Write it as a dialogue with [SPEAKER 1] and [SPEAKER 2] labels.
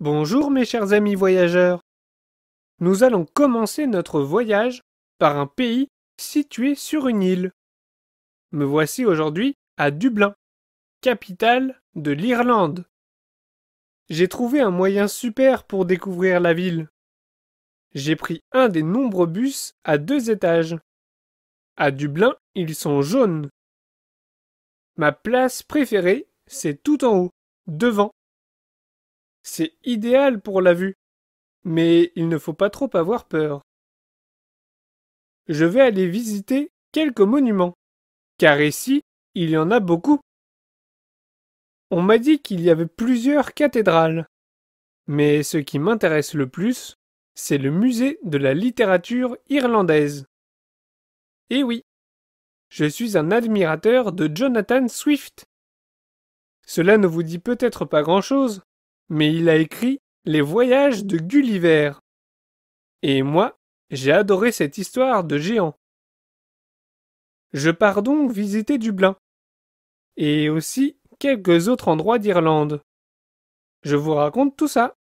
[SPEAKER 1] Bonjour mes chers amis voyageurs. Nous allons commencer notre voyage par un pays situé sur une île. Me voici aujourd'hui à Dublin, capitale de l'Irlande. J'ai trouvé un moyen super pour découvrir la ville. J'ai pris un des nombreux bus à deux étages. À Dublin, ils sont jaunes. Ma place préférée, c'est tout en haut, devant, c'est idéal pour la vue. Mais il ne faut pas trop avoir peur. Je vais aller visiter quelques monuments, car ici, il y en a beaucoup. On m'a dit qu'il y avait plusieurs cathédrales. Mais ce qui m'intéresse le plus, c'est le musée de la littérature irlandaise. Eh oui, je suis un admirateur de Jonathan Swift. Cela ne vous dit peut-être pas grand-chose, mais il a écrit Les voyages de Gulliver. Et moi, j'ai adoré cette histoire de géant. Je pars donc visiter Dublin, et aussi quelques autres endroits d'Irlande. Je vous raconte tout ça.